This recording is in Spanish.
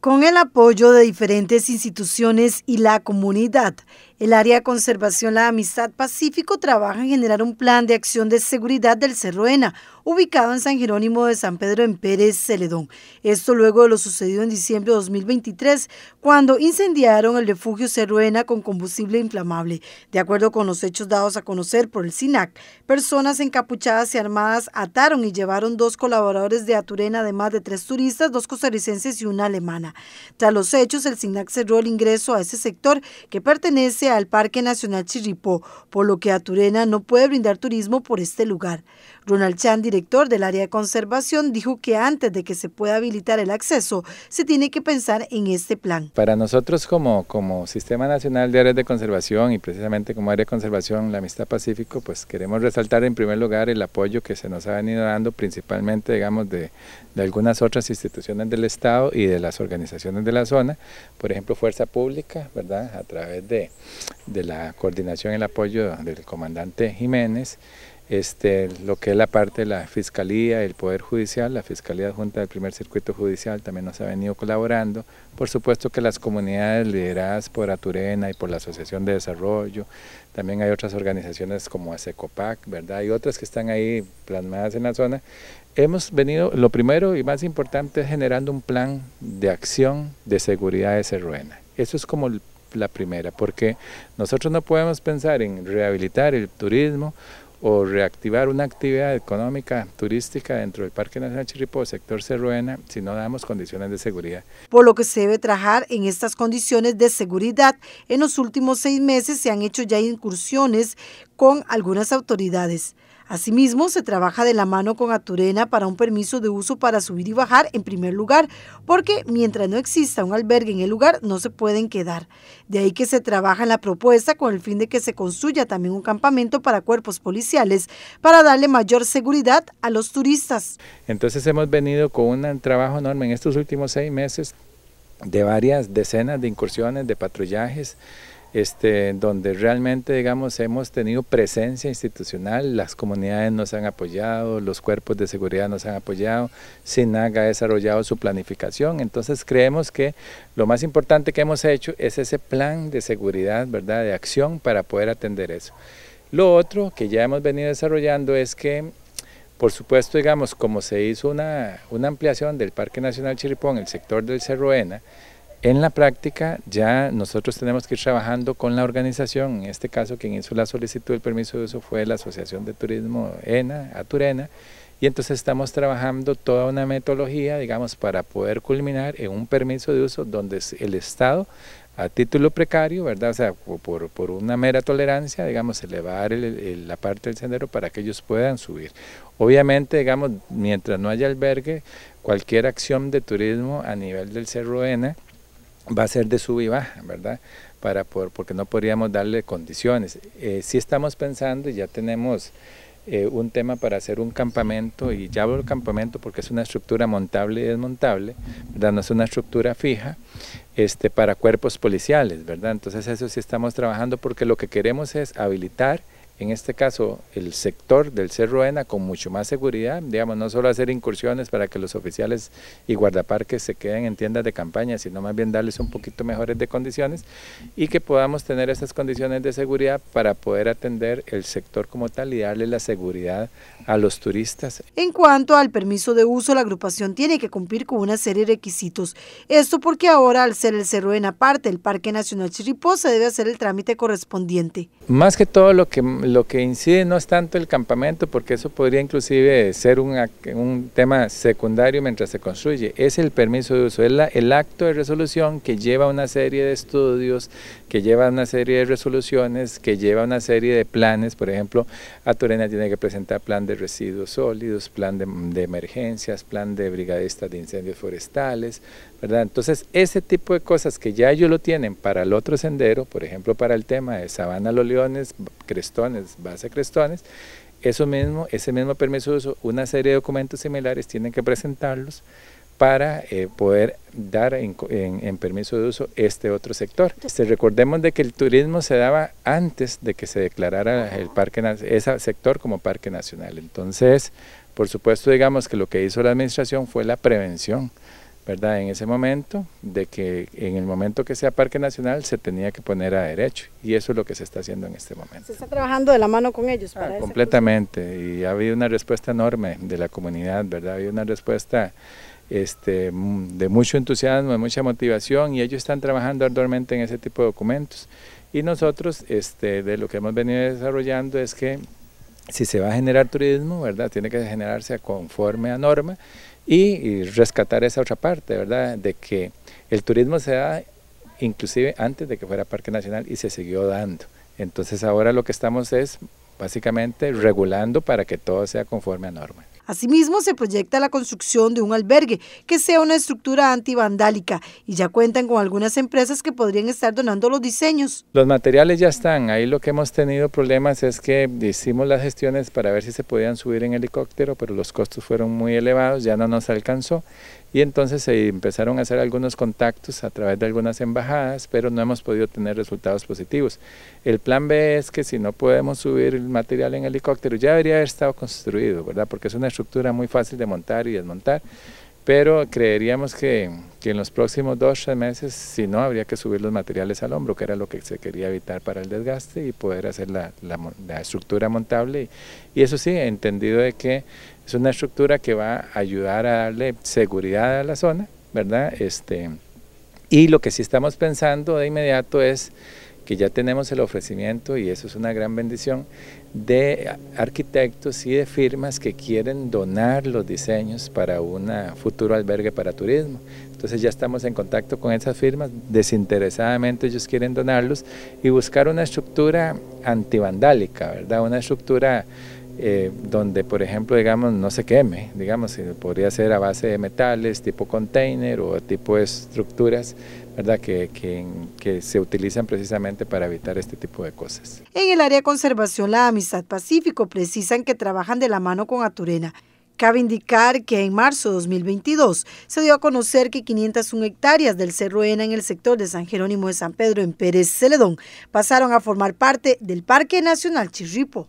con el apoyo de diferentes instituciones y la comunidad, el área de conservación La Amistad Pacífico trabaja en generar un plan de acción de seguridad del Cerro ubicado en San Jerónimo de San Pedro en Pérez Celedón. Esto luego de lo sucedido en diciembre de 2023, cuando incendiaron el refugio Cerro con combustible inflamable. De acuerdo con los hechos dados a conocer por el SINAC, personas encapuchadas y armadas ataron y llevaron dos colaboradores de Aturena, además de tres turistas, dos costarricenses y una alemana. Tras los hechos, el SINAC cerró el ingreso a ese sector que pertenece al Parque Nacional Chirripó, por lo que Aturena no puede brindar turismo por este lugar. Ronald Chan, director del área de conservación, dijo que antes de que se pueda habilitar el acceso, se tiene que pensar en este plan. Para nosotros como, como Sistema Nacional de Áreas de Conservación y precisamente como área de conservación La Amistad Pacífico, pues queremos resaltar en primer lugar el apoyo que se nos ha venido dando principalmente, digamos, de, algunas otras instituciones del Estado y de las organizaciones de la zona, por ejemplo, Fuerza Pública, ¿verdad?, a través de, de la coordinación y el apoyo del comandante Jiménez, este, lo que es la parte de la Fiscalía, el Poder Judicial, la Fiscalía Junta del Primer Circuito Judicial también nos ha venido colaborando. Por supuesto que las comunidades lideradas por Aturena y por la Asociación de Desarrollo, también hay otras organizaciones como ASECOPAC, ¿verdad? Y otras que están ahí plasmadas en la zona. Hemos venido, lo primero y más importante es generando un plan de acción de seguridad de Cerruena. Eso es como la primera, porque nosotros no podemos pensar en rehabilitar el turismo o reactivar una actividad económica turística dentro del Parque Nacional Chirripó, sector Cerruena, si no damos condiciones de seguridad. Por lo que se debe trabajar en estas condiciones de seguridad, en los últimos seis meses se han hecho ya incursiones con algunas autoridades. Asimismo, se trabaja de la mano con Aturena para un permiso de uso para subir y bajar en primer lugar, porque mientras no exista un albergue en el lugar, no se pueden quedar. De ahí que se trabaja en la propuesta con el fin de que se construya también un campamento para cuerpos policiales, para darle mayor seguridad a los turistas. Entonces hemos venido con un trabajo enorme en estos últimos seis meses de varias decenas de incursiones, de patrullajes, este, donde realmente, digamos, hemos tenido presencia institucional, las comunidades nos han apoyado, los cuerpos de seguridad nos han apoyado, SINAG ha desarrollado su planificación, entonces creemos que lo más importante que hemos hecho es ese plan de seguridad, ¿verdad?, de acción para poder atender eso. Lo otro que ya hemos venido desarrollando es que por supuesto, digamos, como se hizo una, ampliación del Parque Nacional Chiripón, el sector del Cerro Ena, en la práctica ya nosotros tenemos que ir trabajando con la organización, en este caso quien hizo la solicitud del permiso de uso fue la Asociación de Turismo ENA, Aturena, y entonces estamos trabajando toda una metodología, digamos, para poder culminar en un permiso de uso donde el Estado a título precario, ¿verdad? O sea, por, una mera tolerancia, digamos, se va a dar la parte del sendero para que ellos puedan subir. Obviamente, digamos, mientras no haya albergue, cualquier acción de turismo a nivel del Cerro Ena, va a ser de sub y baja, ¿verdad? Para poder, porque no podríamos darle condiciones. Eh, sí estamos pensando y ya tenemos eh, un tema para hacer un campamento, y ya hablo campamento porque es una estructura montable y desmontable, ¿verdad? No es una estructura fija, este, para cuerpos policiales, ¿verdad? Entonces eso sí estamos trabajando porque lo que queremos es habilitar en este caso el sector del Cerro Ena con mucho más seguridad, digamos, no solo hacer incursiones para que los oficiales y guardaparques se queden en tiendas de campaña, sino más bien darles un poquito mejores de condiciones y que podamos tener estas condiciones de seguridad para poder atender el sector como tal y darle la seguridad a los turistas. En cuanto al permiso de uso, la agrupación tiene que cumplir con una serie de requisitos. Esto porque ahora al ser el Cerro Ena parte del Parque Nacional Chirripó se debe hacer el trámite correspondiente. Más que todo lo que lo que incide no es tanto el campamento, porque eso podría inclusive ser un, tema secundario mientras se construye, es el permiso de uso, es el acto de resolución que lleva una serie de estudios, que lleva una serie de resoluciones, que lleva una serie de planes, por ejemplo, a Aturena tiene que presentar plan de residuos sólidos, plan de, de emergencias, plan de brigadistas de incendios forestales, ¿verdad? Entonces, ese tipo de cosas que ya ellos lo tienen para el otro sendero, por ejemplo, para el tema de Sabana Los Leones, Crestones, base Crestones, eso mismo, ese mismo permiso de uso, una serie de documentos similares tienen que presentarlos para eh, poder dar en, permiso de uso este otro sector. recordemos de que el turismo se daba antes de que se declarara el parque, ese sector como parque nacional. Entonces, por supuesto, digamos que lo que hizo la administración fue la prevención. ¿verdad? En ese momento, de que en el momento que sea Parque Nacional se tenía que poner a derecho y eso es lo que se está haciendo en este momento. ¿Se está trabajando de la mano con ellos? Para ah, completamente y ha habido una respuesta enorme de la comunidad, ¿verdad? Ha habido una respuesta este, de mucho entusiasmo, de mucha motivación y ellos están trabajando arduamente en ese tipo de documentos y nosotros este, de lo que hemos venido desarrollando es que si se va a generar turismo, ¿verdad? Tiene que generarse conforme a norma y rescatar esa otra parte, ¿verdad? De que el turismo se da inclusive antes de que fuera Parque Nacional y se siguió dando. Entonces ahora lo que estamos es básicamente regulando para que todo sea conforme a normas. Asimismo, se proyecta la construcción de un albergue que sea una estructura antivandálica y ya cuentan con algunas empresas que podrían estar donando los diseños. Los materiales ya están, ahí lo que hemos tenido problemas es que hicimos las gestiones para ver si se podían subir en helicóptero, pero los costos fueron muy elevados, ya no nos alcanzó. Y entonces se empezaron a hacer algunos contactos a través de algunas embajadas, pero no hemos podido tener resultados positivos. El plan B es que si no podemos subir el material en helicóptero, ya debería haber estado construido, ¿verdad? Porque es una estructura muy fácil de montar y desmontar pero creeríamos que, en los próximos dos tres meses, si no, habría que subir los materiales al hombro, que era lo que se quería evitar para el desgaste y poder hacer la, estructura montable. Y, eso sí, entendido de que es una estructura que va a ayudar a darle seguridad a la zona, ¿verdad? Este, y lo que sí estamos pensando de inmediato es que ya tenemos el ofrecimiento, y eso es una gran bendición, de arquitectos y de firmas que quieren donar los diseños para un futuro albergue para turismo. Entonces ya estamos en contacto con esas firmas, desinteresadamente ellos quieren donarlos y buscar una estructura antivandálica, ¿verdad? Una estructura eh, donde por ejemplo digamos no se queme, digamos, eh, podría ser a base de metales tipo container o tipo de estructuras ¿verdad? Que, que, que, se utilizan precisamente para evitar este tipo de cosas. En el área de conservación La Amistad Pacífico precisan que trabajan de la mano con Aturena. Cabe indicar que en marzo de 2022 se dio a conocer que 501 hectáreas del Cerro Ena en el sector de San Jerónimo de San Pedro en Pérez Celedón pasaron a formar parte del Parque Nacional Chirripo.